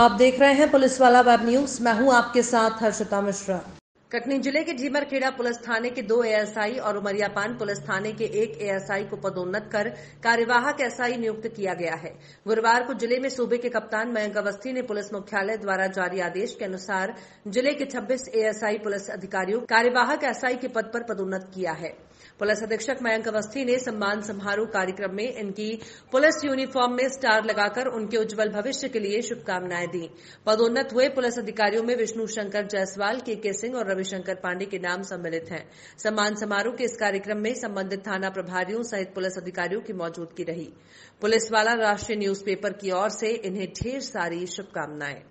आप देख रहे हैं पुलिस वाला वेब न्यूज मैं हूं आपके साथ हर्षिता मिश्रा कटनी जिले के झीमरखेड़ा पुलिस थाने के दो एएसआई और उमरियापान पुलिस थाने के एक एएसआई को पदोन्नत कर कार्यवाहक एसआई नियुक्त किया गया है गुरुवार को जिले में सूबे के कप्तान मयंक अवस्थी ने पुलिस मुख्यालय द्वारा जारी आदेश के अनुसार जिले के 26 एएसआई पुलिस अधिकारियों कार्यवाहक एसआई के पद पर पदोन्नत किया है पुलिस अधीक्षक मयंक अवस्थी ने सम्मान समारोह कार्यक्रम में इनकी पुलिस यूनिफॉर्म में स्टार लगाकर उनके उज्जवल भविष्य के लिए शुभकामनाएं दी पदोन्नत हुए पुलिस अधिकारियों में विष्णु शंकर जायसवाल के के सिंह और रविशंकर पांडे के नाम सम्मिलित हैं सम्मान समारोह के इस कार्यक्रम में संबंधित थाना प्रभारियों सहित पुलिस अधिकारियों की मौजूदगी रही पुलिस वाला राष्ट्रीय न्यूज पेपर की ओर से इन्हें ढेर सारी शुभकामनाएं